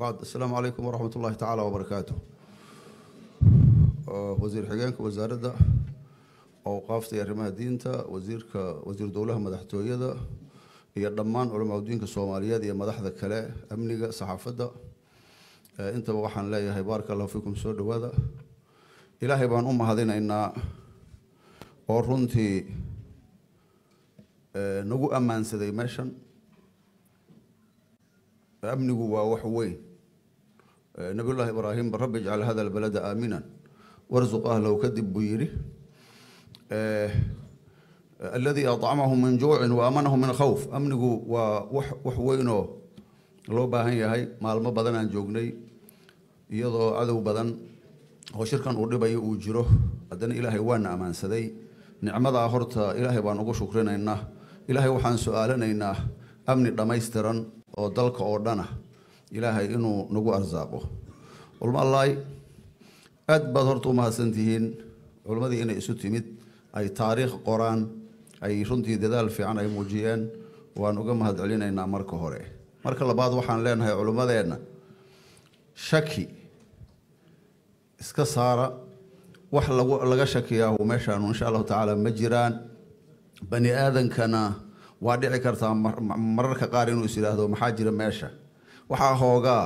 وبعد السلام عليكم ورحمة الله تعالى وبركاته آه، وزير حقانك وزارة أوقافت يا رماه دينتا وزيرك وزير دولها مدحتويدا هي الضمان علماء الدين كصوماليات هي مدحدة كلا أمنية صحافة آه، أنت وحن لا يهي بارك الله فيكم سود وهذا إلهي بان أم هذين إن أورنتي آه، نقو أمان سيدي ماشن amnigu waa wax nabiyullaahi llaahi ibraahimba rabbi ijcal hada albalada aaminan warsuq ahlow kadib buu yidhi eh, aladii acamahu min juucin wa amanahu min khawf amnigu waa wax weynoo loo baahan yahay maalmo badan aan joognay iyadoo cadow badan oo shirkan uu dhibayo uu jiro haddana ilaahay waana ammaansaday nicmadaa horta ilaahay baan ugu shukrinaynaa ilaahay waxaan su-aalanaynaa amni dhammaystiran oo dalka oo dhanah ilaahay inuu nagu arsaaqo culmo allaay aad baad horta u mahadsantihiin culimmadii inay isu timid ay taariikh qoraan ay runtii dadaal fiican ay muujiyeen waan uga mahad celinaynaa marka hore marka labaad waxaan leenahay culimmadeenna shaki iska saara wax laga shakiyaa meeshaanu insha allahu tacaala ma jiraan bani aadankana waa dhici kartaa mararka qaar inuu is yidhaahdo maxaa jira meesha waxaa hoogaa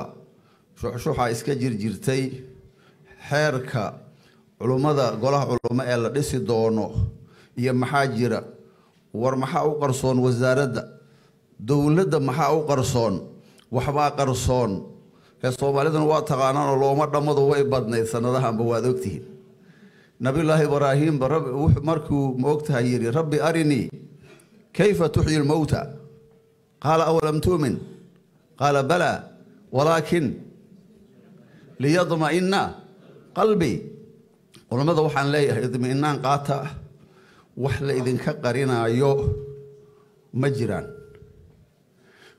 shuxshuxa iska jirjirtay xeerka culummada golaha culumo ee la dhisi doono iyo maxaa jira war maxaa u qarsoon wasaaradda dowladda maxaa u qarsoon waxbaa qarsoon ee soomaaliduna waa taqaanaan oo looma dhammadu way badnayd sanadahanba waad ogtihiin nabilaahi ibraahiimba markuu ma yidhi rabbi arinii kayfa tuxyi lmowta qaala awalam tu'min qaala balaa walaakin liyadma'ina qalbi culammada waxaan leeyahay idmi'inaan qaata wax la idinka qarinaayo ma jiraan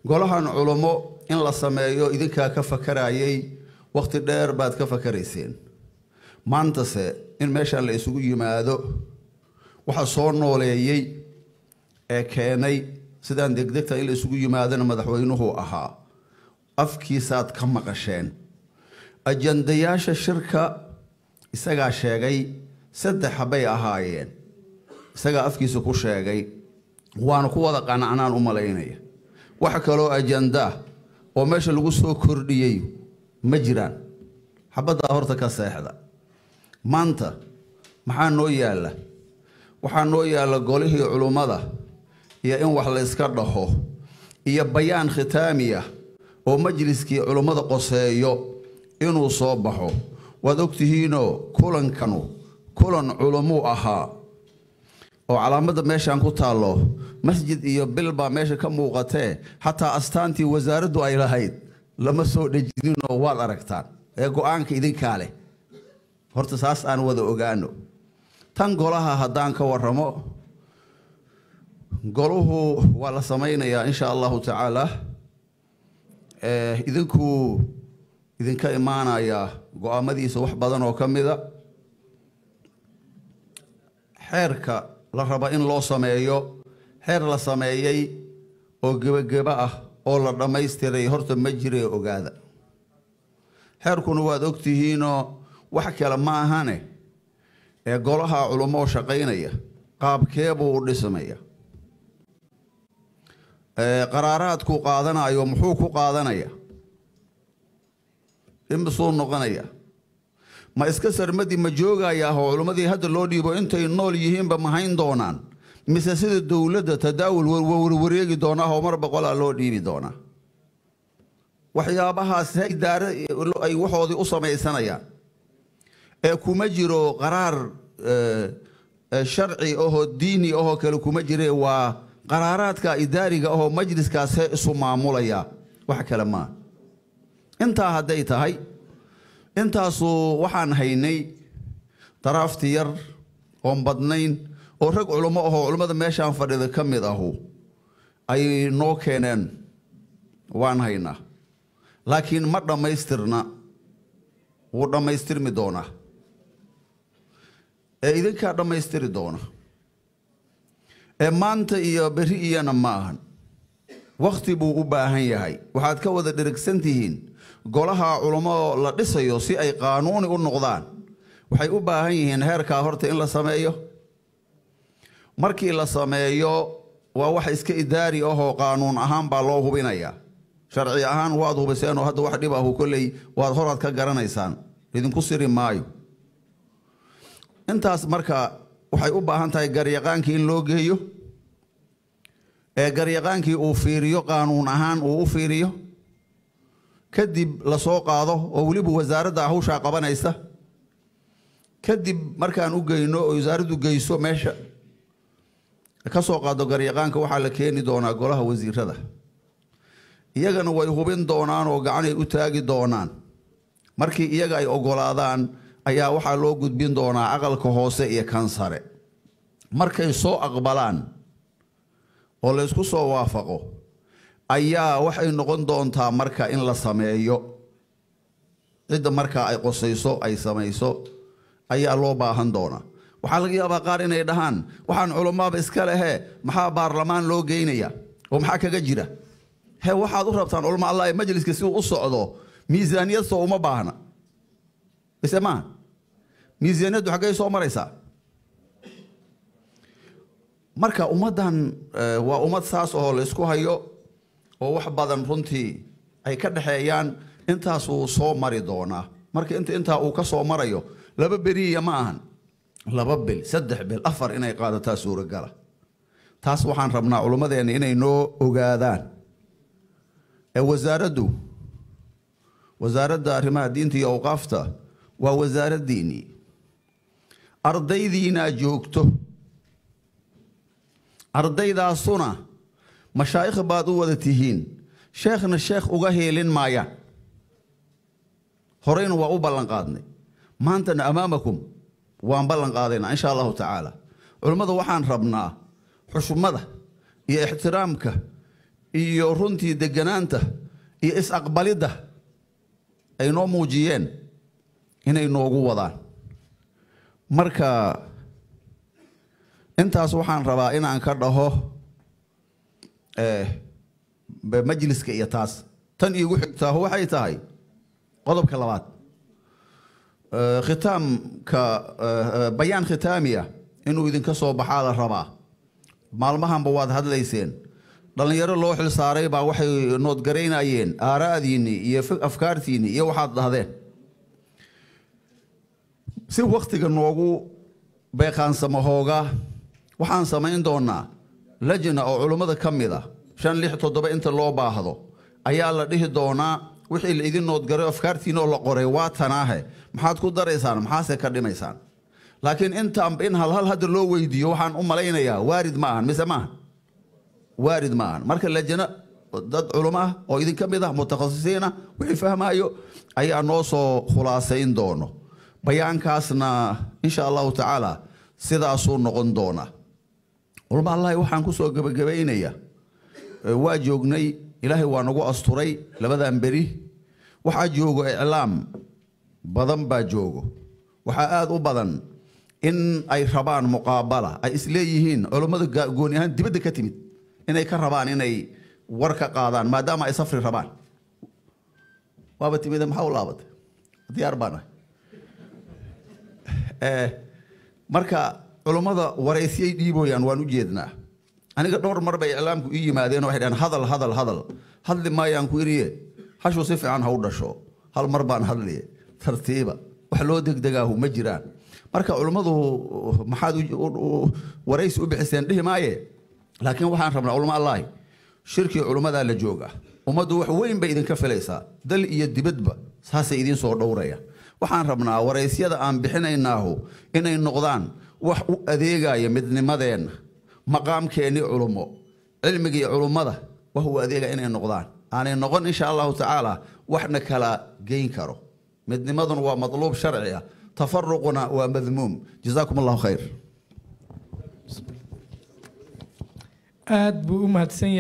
golahan culummo in la sameeyo idinkaa ka fakarayay wakhti dheer baad ka fakarayseen maantase in meeshan la isugu yimaado waxa soo nooleeyey ee keenay sidaan degdegta in la isugu yimaadona madaxweynuhu ahaa afkiisaad ka maqasheen ajandayaasha shirka isagaa sheegay saddexa bay ahaayeen isagaa afkiisa ku sheegay waana ku wada qanacnaan u malaynaya wax kaloo ajandaa ah oo meesha lagu soo kordhiyey ma jiraan xabaddaa horta ka seexda maanta maxaa noo yaalla waxaa noo yaalla golihii culummada iyo in wax la yska dhaho iyo bayaan khitaamiya oo majliskii culummada qoseeyo inuu soo baxo waad ogtihiinoo kulankanu kulan culummuu ahaa oo calaamada meeshaan ku taallo masjid iyo bil baa meesha ka muuqatee xataa astaantii wasaaraddu ay lahayd lama soo dhejninoo waad aragtaan ee go-aanka idinkaa leh horta saas aan wada ogaano tan golaha haddaan ka warramo goluhu waa la samaynayaa insha allahu tacaala Eh, idinkuu idinka imaanayaa go-aamadiisa wax badan oo ka mida xeerka la raba in loo sameeyo xeer la sameeyey oo gebageba ah oo la dhammaystiray horta ma jiree ogaada xeerkuna waad og tihiinoo wax kale ma ahane ee golaha culummoo shaqaynaya qaabkeebuu u dhismaya qaraaraadku qaadanayo muxuu ku qaadanaya imisuu noqonaya ma iska sarmadi ma joogayaahoo culummadii hadda loo dhiibo intay nool yihiinba ma hayn doonaan mise sida dowladda tadaawul warwareegi doonaahoo mar boqolaa loo dhiibi doonaa waxyaabahaas idaaro ay waxoodii u samaysanayaan ee kuma jiro qaraar sharci aho diini ahoo kale kuma jire waa qaraaraadka idaariga ahoo majliskaasee isu maamulaya wax kale maa intaa hadday tahay intaasu waxaan haynay daraafti yar oon badnayn oo rag culummo ahoo culimmada meeshaan fadhida ka mid ahu ay noo keeneen waan haynaa laakiin ma dhammaystirna wuu dhammaystirmi doonaa ee idinkaa dhammaystiri doona ee maanta iyo berri iyana ma ahan wakhti buu u baahan yahay waxaad ka wada dhirigsan tihiin golaha culamo la dhisayo si ay qaanuuni u noqdaan waxay u baahan yihiin heerkaa horta in la sameeyo markii la sameeyo waa wax iska idaari ahoo qaanuun ahaan baa loo hubinayaa sharci ahaan waad hubiseenoo hadda wax dhib ahu kolley waad horaad ka garanaysaan idinku siri maayo intaas marka waxay u baahan tahay garyaqaankii in loo geeyo ee garyaqaankii uu fiiriyo qaanuun ahaan uu u fiiriyo kadib la soo qaado oo weliba wasaaradda hawshaa qabanaysa kadib markaan u geyno oo wasaaraddu geyso meesha ka soo qaado garyaqaanka waxaa la keeni doonaa golaha wasiirada iyagana way hubin doonaan oo gacanay u taagi doonaan markii iyaga ay ogolaadaan ayaa waxaa loo gudbin doonaa aqalka hoose iyo kan sare markay soo aqbalaan oo laysku soo waafaqo ayaa waxay noqon doontaa marka in la sameeyo cidda markaa ay qosayso ay samayso ayaa loo baahan doonaa waxaa laga yaabaa qaar inay dhahaan waxaan culummaaba iska lehee maxaa baarlamaan loo geynayaa oo maxaa kaga jira he waxaad u rabtaan culmo allah ee majliska si uu u socdo miisaaniyad soo uma baahna ise maaha miisaniyaddu xaggey soo maraysaa marka ummaddan eh, waa ummad saas oo laysku hayo oo wax badan runtii ay ka dhexeeyaan intaas uu soo mari doonaa marka inta intaa uu ka soo marayo laba beriya ma ahan laba bil saddex bil afar inay qaadataa suuragala taas waxaan rabnaa culummadeenna inay noo ogaadaan ee eh, wasaaraddu wasaaradda arrimaha diinta iyo awqaafta waa wasaaradiinii ardaydiina joogto ardaydaasuna mashaaikh baad u wada tihiin sheekhna sheekh uga heelin maaya horeyna waa u ballan qaadnay maantana amaamakum waan ballan qaadaynaa insha allahu tacaala culimmada waxaan rabnaa xushmada iyo ixtiraamka iyo runtii degganaanta iyo is-aqbalidda ay noo muujiyeen inay noogu wadaan marka intaas waxaan rabaa inaan ka dhaho eh, majliska iyo taas tan iigu xigtaahu waxay tahay qodobka labaad eh, khitaamka eh, bayaan khitaamiya inuu idinka soo baxaa la rabaa maalmahanba waad hadlayseen dhallinyaro loo xil saaray baa waxay noodgaraynayeen aaraadiinii iyo afkaartiinii iyo waxaad dhahdeen si wakhtiga noogu beekaansamo hoogaa waxaan samayn doonaa lajna oo culummada ka mid a ah shan lix toddoba inta loo baahdo ayaa la dhihi doonaa wixii laidin noodgaray afkaartiina la qoray waa tanaahe maxaad ku daraysaan maxaase ka dhimaysaan laakiin intaan in halhal hadda loo weydiiyo waxaan u malaynayaa waarid maahan mise maaha waarid ma ahan marka lajna dad culimo ah oo idin ka mid ah mutakhasisiin ah wixii fahmaayo ayaa noo soo khulaasayn doono bayaankaasna insha allahu tacaala sidaasuu noqon doona walmaallahi waxaan kusoo gebagabaynaya waa joognay ilaahay waa nagu asturay labadan beri waxaa joogo iclaam badan baa joogo waxaa aada u badan in ay rabaan muqaabala ay isleeyihiin culammadu gooni ahaan dibadda ka timid inay ka rabaan inay war ka qaadaan maadaama ay safri rabaan waaba timide maxaa u laabatay diyaar baan ah. Eh, marka culummada waraysiyay dhiibooyaan waan u jeednaa aniga dhowr mar bay iclaamku ii yimaadeen waxay dhaheen hadal hadal hadal hadli maayaan ku iriye hashu si fiican ha u dhasho hal mar baan hadliye tartiiba wax loo degdegaahu ma jiraan marka culummadu maxaad waraysi u bixiseen dhihi maaye laakiin waxaan rabnaa culama allaahi shirkii culummadaa la jooga ummaddu wax weyn bay idinka filaysaa dal iyo dibadba saasay idiin soo dhowraya waxaan rabnaa waraysyada aan bixinaynaahu inay noqdaan wax u adeegaya midnimadeenna maqaamkeennii culummo cilmigii culummada wax u adeegaya inay noqdaan aanay noqon insha allahu tacaala waxna kala geyn karo midnimaduna waa madluub sharci ah tafaruquna waa madmuum jazaakum allahu khayr aad buu u mahadsan yahay